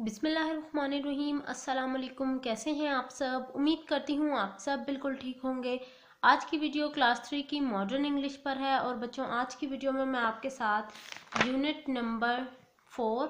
बिसमीम अस्सलाम कैसे हैं आप सब उम्मीद करती हूँ आप सब बिल्कुल ठीक होंगे आज की वीडियो क्लास थ्री की मॉडर्न इंग्लिश पर है और बच्चों आज की वीडियो में मैं आपके साथ unit number four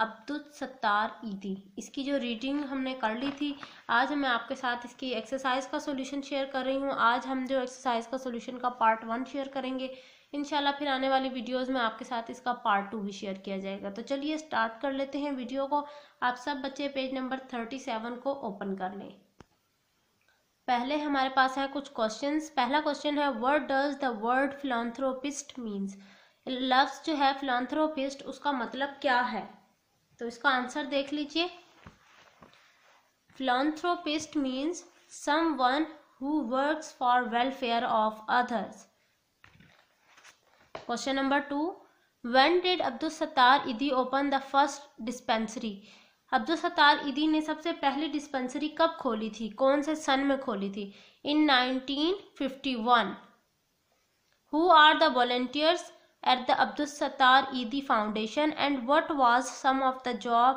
Abdul Sattar Edhi इसकी जो रीडिंग हमने कर ली थी आज मैं आपके साथ इसकी एक्सरसाइज का सोल्यूशन शेयर कर रही हूँ आज हम जो एक्सरसाइज का सोल्यूशन का पार्ट वन शेयर करेंगे इनशाला फिर आने वाली वीडियोस में आपके साथ इसका पार्ट टू भी शेयर किया जाएगा तो चलिए स्टार्ट कर लेते हैं वीडियो को आप सब बच्चे पेज नंबर थर्टी सेवन को ओपन कर लें पहले हमारे पास है कुछ क्वेश्चंस पहला क्वेश्चन है word does the word philanthropist means लफ्स जो है फिलोथ्रोपिस्ट उसका मतलब क्या है तो इसका आंसर देख लीजिए philanthropist means someone who works for welfare of others question number two when did Abdul Sattar Edhi open the first dispensary अब्दुल सत्तार इदी ने सबसे पहली डिस्पेंसरी कब खोली थी कौन से सन में खोली थी in nineteen fifty one who are the volunteers at the Abdul Sattar Eidi Foundation and what was some of the job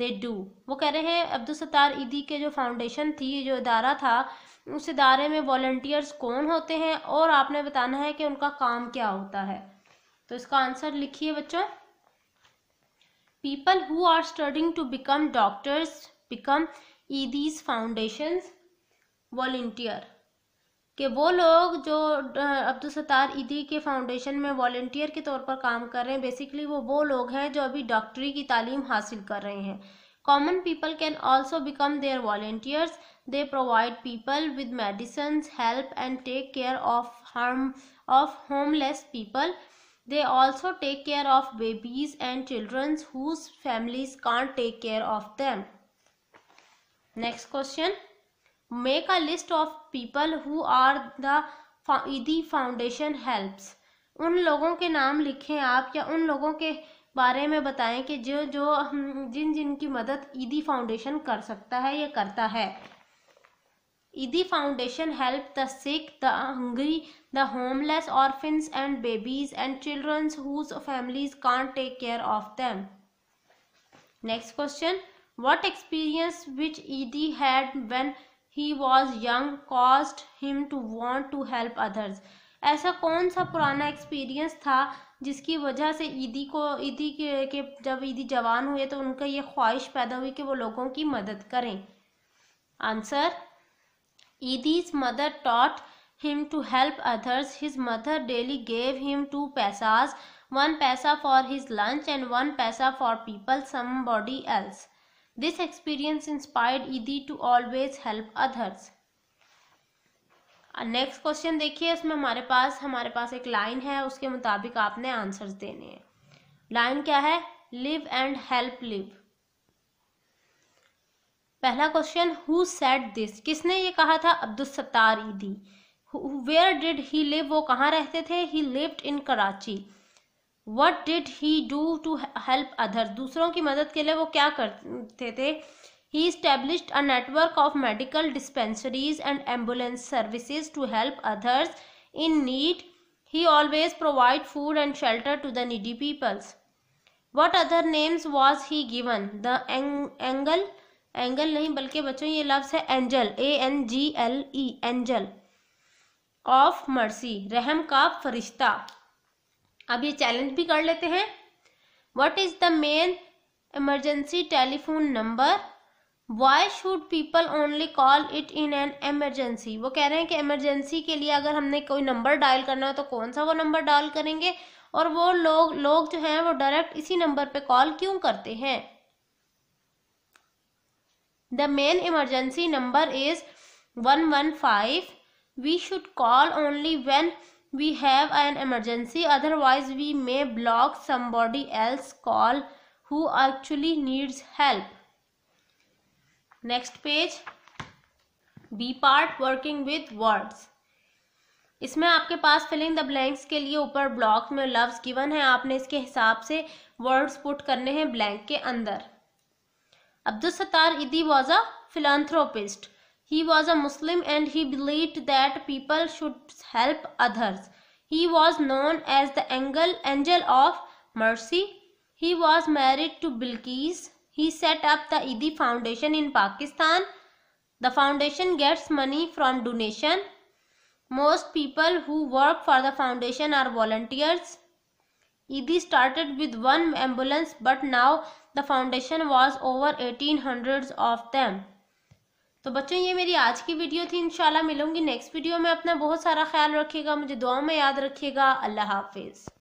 they do वो कह रहे हैं अब्दुल सत्तार ईदी के जो फाउंडेशन थी जो इदारा था उस इदारे में वॉल्टियर्स कौन होते हैं और आपने बताना है कि उनका काम क्या होता है तो इसका आंसर लिखिए बच्चों people who are studying to become doctors become Edhi's foundation volunteer कि वो लोग जो अब्दुल सत्तार ईदी के फाउंडेशन में वॉल्टियर के तौर पर काम कर रहे हैं बेसिकली वो वो लोग हैं जो अभी डॉक्टरी की तालीम हासिल कर रहे हैं common people can also become their volunteers they provide people with medicine help and take care of harm of homeless people they also take care of babies and childrens whose families can't take care of them next question make a list of people who are the Edhi foundation helps उन लोगों के नाम लिखें आप या उन लोगों के बारे में बताएं कि जो जो जिन जिन की मदद ईदी फाउंडेशन कर सकता है या करता है Edhi foundation help the sick the hungry the homeless orphans and babies and childrens whose families can't take care of them next question what experience which Edhi had when he was young caused him to want to help others ऐसा कौन सा पुराना experience था जिसकी वजह से ईदी को ईदी के, के जब ईदी जवान हुए तो उनका ये ख्वाहिश पैदा हुई कि वो लोगों की मदद करें answer Edhi's mother taught him to help others his mother daily gave him two paisas one paisa for his lunch and one paisa for people somebody else This experience inspired Edi to always help others. Next question देखिए इसमें हमारे पास हमारे पास एक line है उसके मुताबिक आपने answers देने हैं लाइन क्या है लिव एंड हेल्प लिव पहला क्वेश्चन हु सेट दिस किसने ये कहा था अब्दुल सत्तार ईदी वेयर डिड ही लिव वो कहाँ रहते थे he lived in Karachi what did he do to help other दूसरों की मदद के लिए वो क्या करते थे he establish a network of medical dispensaries and ambulance services to help others in need he always provide food and shelter to the needy peoples what other names was he given the angle angle नहीं बल्कि बच्चों ये लफ्स है angel A N G E E angel of mercy रहम का फरिश्ता अब ये चैलेंज भी कर लेते हैं what is the main emergency telephone number why should people only call it in an emergency वो कह रहे हैं कि इमरजेंसी के लिए अगर हमने कोई नंबर डायल करना हो तो कौन सा वो नंबर डायल करेंगे और वो लोग लोग जो हैं वो डायरेक्ट इसी नंबर पे कॉल क्यों करते हैं the main emergency number is one one five we should call only when we have an emergency otherwise we may block somebody else call who actually needs help next page B part working with words इसमें आपके पास filling the blanks के लिए ऊपर block में loves given है आपने इसके हिसाब से वर्ड्स पुट करने हैं ब्लैंक के अंदर Abdul Sattar Edhi was a philanthropist He was a Muslim and he believed that people should help others. He was known as the angel, angel of mercy. He was married to Bilkees. He set up the Idi Foundation in Pakistan. The foundation gets money from donation. Most people who work for the foundation are volunteers. Idi started with one ambulance but now the foundation was over 1,800 of them. तो बच्चों ये मेरी आज की video थी इंशाल्लाह मिलूंगी next video में अपना बहुत सारा ख्याल रखिएगा मुझे दुआ में याद रखिएगा अल्लाह हाफिज़